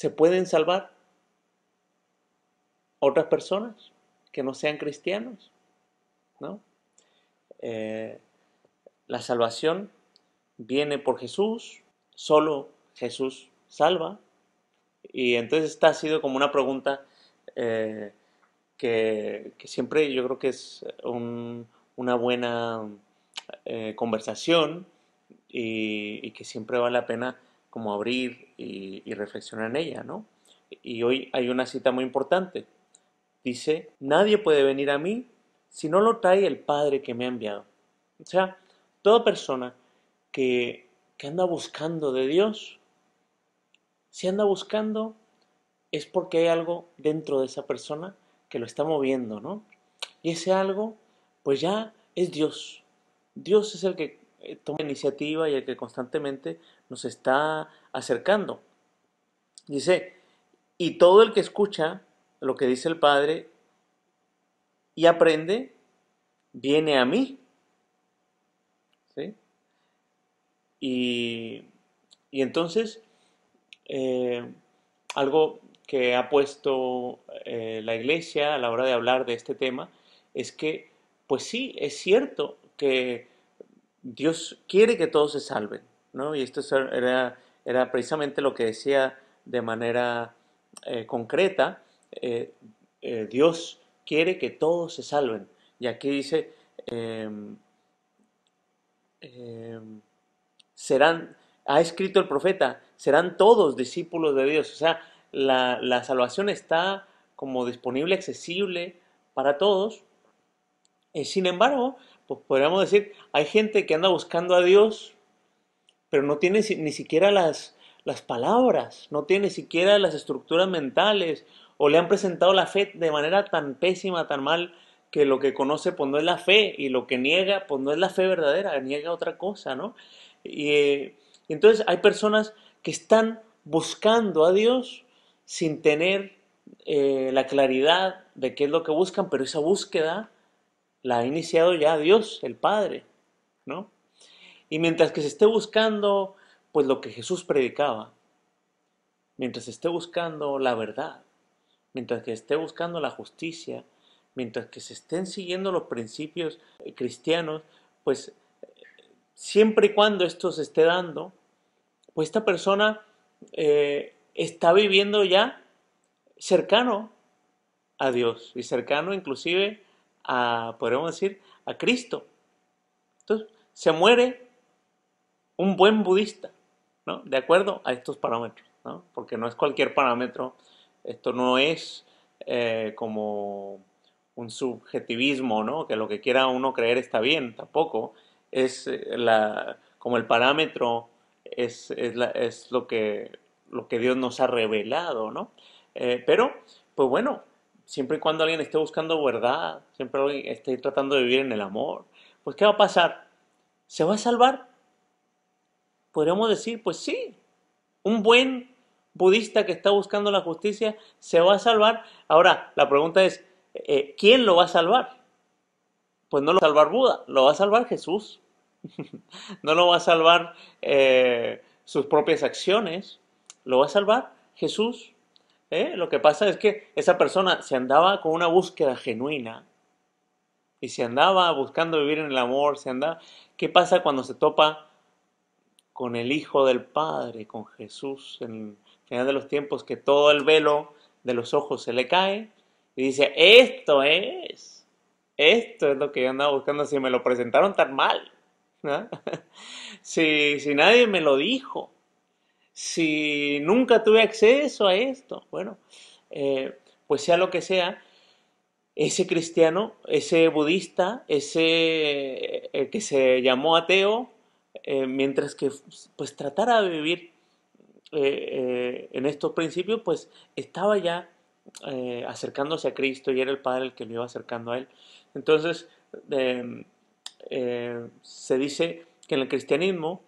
¿Se pueden salvar otras personas que no sean cristianos? ¿No? Eh, la salvación viene por Jesús, solo Jesús salva. Y entonces esta ha sido como una pregunta eh, que, siempre yo creo que es una buena eh, conversación y, que siempre vale la pena como abrir y, reflexionar en ella, ¿no? Y hoy hay una cita muy importante. Dice, nadie puede venir a mí si no lo trae el Padre que me ha enviado. O sea, toda persona que, que anda buscando de Dios, si anda buscando, es porque hay algo dentro de esa persona que lo está moviendo, ¿no? Y ese algo, pues ya es Dios. Dios es el que eh, toma iniciativa y el que constantemente nos está acercando. Dice, y todo el que escucha lo que dice el Padre y aprende, viene a mí. ¿Sí? Y, y entonces, eh, algo que ha puesto eh, la iglesia a la hora de hablar de este tema es que, pues sí, es cierto que Dios quiere que todos se salven, ¿no? Y esto era, precisamente lo que decía de manera eh, concreta, eh, eh, Dios quiere que todos se salven. Y aquí dice, em, em, serán, ha escrito el profeta, serán todos discípulos de Dios. O sea, la, la salvación está como disponible, accesible para todos. sin embargo, pues, podríamos decir, hay gente que anda buscando a Dios, pero no tiene ni siquiera las, palabras, no tiene siquiera las estructuras mentales, o le han presentado la fe de manera tan pésima, tan mal, que lo que conoce pues no es la fe, y lo que niega pues no es la fe verdadera, niega otra cosa, ¿no? Y, entonces hay personas que están buscando a Dios sin tener eh, la claridad de qué es lo que buscan, pero esa búsqueda la ha iniciado ya Dios, el Padre, ¿no? Y mientras que se esté buscando, pues lo que Jesús predicaba, mientras se esté buscando la verdad, mientras que esté buscando la justicia, mientras que se estén siguiendo los principios cristianos, pues siempre y cuando esto se esté dando, pues esta persona eh, está viviendo ya cercano a Dios y cercano inclusive a, podríamos decir, a Cristo. Entonces, se muere un buen budista, ¿no? De acuerdo a estos parámetros, ¿no? Porque no es cualquier parámetro, esto no es eh, como un subjetivismo, ¿no? Que lo que quiera uno creer está bien, tampoco. Es eh, la, como el parámetro es, lo, que, lo que Dios nos ha revelado, ¿no? Eh, pero, pues bueno, siempre y cuando alguien esté buscando verdad, siempre alguien esté tratando de vivir en el amor, pues ¿qué va a pasar? ¿Se va a salvar? Podríamos decir, pues sí, un buen budista que está buscando la justicia se va a salvar. Ahora, la pregunta es, eh, eh, ¿quién lo va a salvar? Pues no lo va a salvar Buda, lo va a salvar Jesús. no lo va a salvar eh, sus propias acciones, lo va a salvar Jesús ¿Eh? Lo que pasa es que esa persona se andaba con una búsqueda genuina y se andaba buscando vivir en el amor, se andaba... ¿Qué pasa cuando se topa con el Hijo del Padre, con Jesús, en el final de los tiempos, que todo el velo de los ojos se le cae y dice, esto es, esto es lo que yo andaba buscando, si me lo presentaron tan mal, si, si nadie me lo dijo si nunca tuve acceso a esto, bueno, eh, pues sea lo que sea, ese cristiano, ese budista, ese que se llamó ateo, eh, mientras que pues tratara de vivir eh, en estos principios, pues estaba ya acercándose a Cristo y era el Padre el que lo iba acercando a él. Entonces, em, se dice que en el cristianismo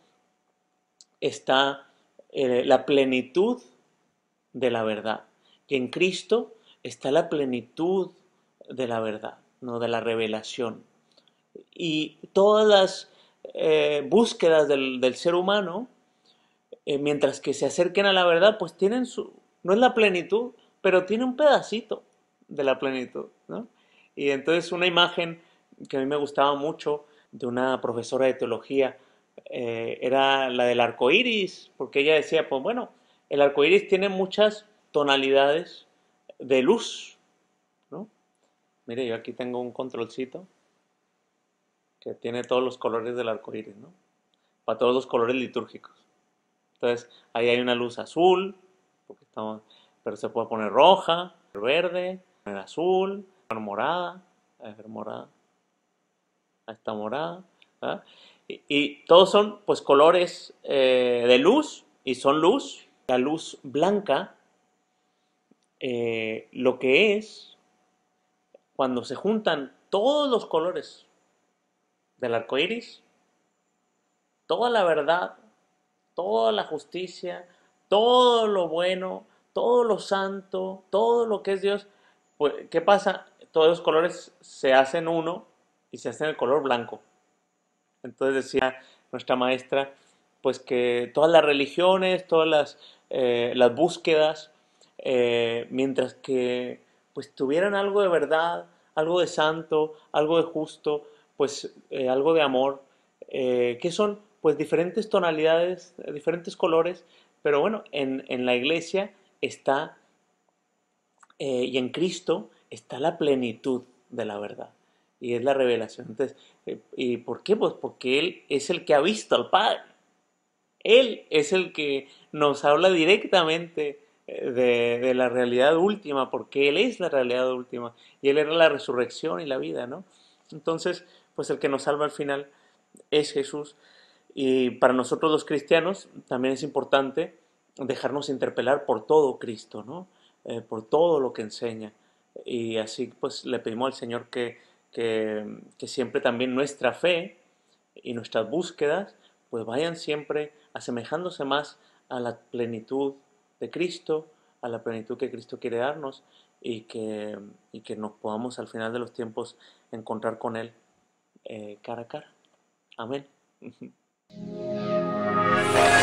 está eh, la plenitud de la verdad. que en Cristo está la plenitud de la verdad, no de la revelación. Y todas las eh, búsquedas del, ser humano, eh, mientras que se acerquen a la verdad, pues tienen su, no es la plenitud, pero tiene un pedacito de la plenitud. Y entonces una imagen que a mí me gustaba mucho de una profesora de teología, eh, era la del arco iris, porque ella decía, pues bueno, el arco iris tiene muchas tonalidades de luz, ¿no? Mire, yo aquí tengo un controlcito que tiene todos los colores del arco iris, Para todos los colores litúrgicos. Entonces, ahí hay una luz azul, pero se puede poner roja, verde, azul, morada, a morada, morada, ¿ah? Y, todos son pues colores eh, de luz y son luz. La luz blanca eh, lo que es cuando se juntan todos los colores del arco iris, toda la verdad, toda la justicia, todo lo bueno, todo lo santo, todo lo que es Dios, pues, ¿qué pasa? Todos los colores se hacen uno y se hacen el color blanco. Entonces decía nuestra maestra, pues que todas las religiones, todas las, eh, búsquedas, eh, mientras que pues tuvieran algo de verdad, algo de santo, algo de justo, pues eh, algo de amor, que son pues diferentes tonalidades, diferentes colores, pero bueno, en la iglesia está y en Cristo está la plenitud de la verdad y es la revelación. Entonces, eh, ¿y por qué? Pues porque Él es el que ha visto al Padre. Él es el que nos habla directamente eh, de, de la realidad última, porque Él es la realidad última y Él era la resurrección y la vida, ¿no? Entonces, pues el que nos salva al final es Jesús. Y para nosotros los cristianos también es importante dejarnos interpelar por todo Cristo, ¿no? Eh, por todo lo que enseña. Y así pues le pedimos al Señor que que, siempre también nuestra fe y nuestras búsquedas pues vayan siempre asemejándose más a la plenitud de Cristo, a la plenitud que Cristo quiere darnos y que, que nos podamos al final de los tiempos encontrar con Él eh, cara a cara. Amén.